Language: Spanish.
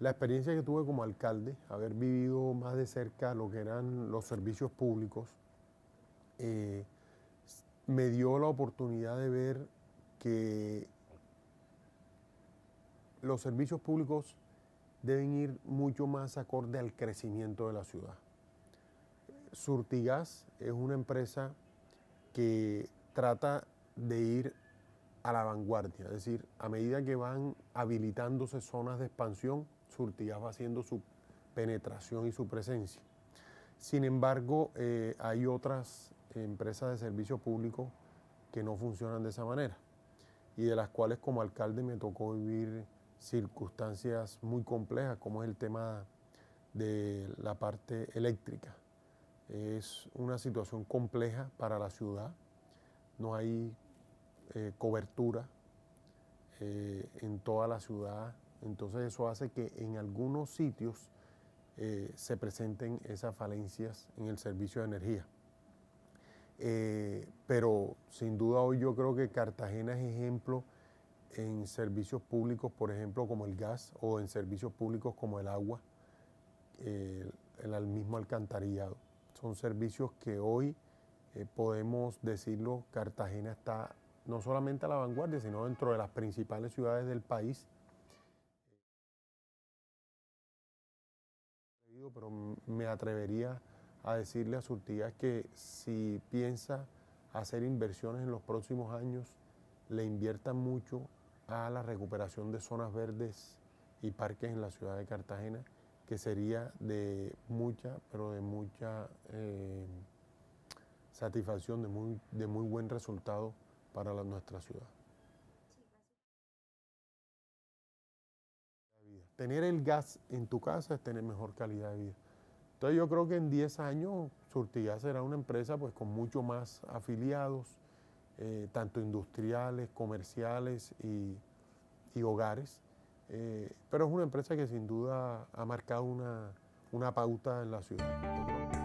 La experiencia que tuve como alcalde, haber vivido más de cerca lo que eran los servicios públicos, eh, me dio la oportunidad de ver que los servicios públicos deben ir mucho más acorde al crecimiento de la ciudad. Surtigas es una empresa que trata de ir a la vanguardia, es decir, a medida que van habilitándose zonas de expansión, Surtigas va haciendo su penetración y su presencia. Sin embargo, eh, hay otras empresas de servicio público que no funcionan de esa manera y de las cuales como alcalde me tocó vivir circunstancias muy complejas, como es el tema de la parte eléctrica. Es una situación compleja para la ciudad, no hay eh, cobertura eh, en toda la ciudad. Entonces eso hace que en algunos sitios eh, se presenten esas falencias en el servicio de energía. pero sin duda hoy yo creo que Cartagena es ejemplo en servicios públicos, por ejemplo, como el gas o en servicios públicos como el agua, el, mismo alcantarillado. Son servicios que hoy podemos decirlo, Cartagena está no solamente a la vanguardia, sino dentro de las principales ciudades del país. Pero me atrevería a decirle a tía que si piensa hacer inversiones en los próximos años, le invierta mucho a la recuperación de zonas verdes y parques en la ciudad de Cartagena, que sería de mucha, pero de mucha eh, satisfacción, de muy, de muy buen resultado para nuestra ciudad. Tener el gas en tu casa es tener mejor calidad de vida. Entonces yo creo que en 10 años Surtigas será una empresa pues con mucho más afiliados, eh, tanto industriales, comerciales y, hogares. Eh, pero es una empresa que sin duda ha marcado una, una pauta en la ciudad.